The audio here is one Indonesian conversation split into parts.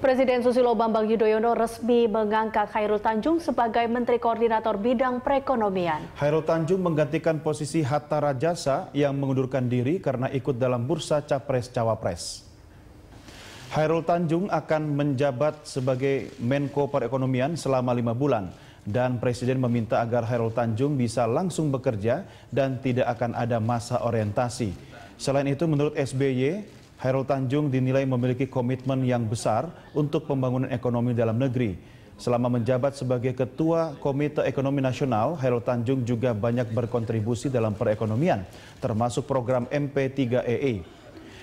Presiden Susilo Bambang Yudhoyono resmi mengangkat Khairul Tanjung sebagai Menteri Koordinator Bidang Perekonomian. Khairul Tanjung menggantikan posisi Hatta Rajasa yang mengundurkan diri karena ikut dalam bursa Capres-Cawapres. Khairul Tanjung akan menjabat sebagai Menko Perekonomian selama lima bulan dan Presiden meminta agar Khairul Tanjung bisa langsung bekerja dan tidak akan ada masa orientasi. Selain itu menurut SBY, Hairul Tanjung dinilai memiliki komitmen yang besar untuk pembangunan ekonomi dalam negeri. Selama menjabat sebagai Ketua Komite Ekonomi Nasional, Hairul Tanjung juga banyak berkontribusi dalam perekonomian, termasuk program MP3EE.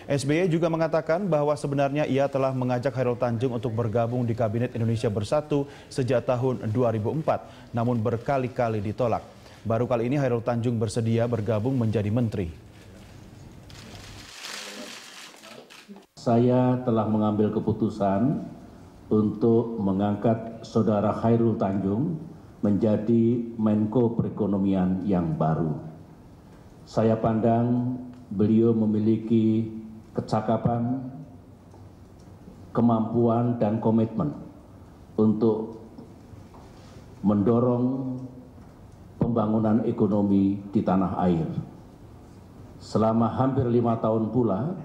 SBY e juga mengatakan bahwa sebenarnya ia telah mengajak Hairul Tanjung untuk bergabung di Kabinet Indonesia Bersatu sejak tahun 2004, namun berkali-kali ditolak. Baru kali ini Hairul Tanjung bersedia bergabung menjadi menteri. saya telah mengambil keputusan untuk mengangkat saudara Khairul Tanjung menjadi Menko Perekonomian yang baru. Saya pandang beliau memiliki kecakapan, kemampuan, dan komitmen untuk mendorong pembangunan ekonomi di tanah air. Selama hampir lima tahun pula,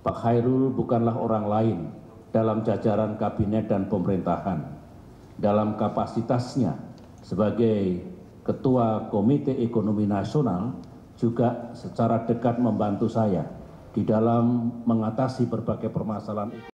Pak Khairul bukanlah orang lain dalam jajaran kabinet dan pemerintahan. Dalam kapasitasnya sebagai Ketua Komite Ekonomi Nasional juga secara dekat membantu saya di dalam mengatasi berbagai permasalahan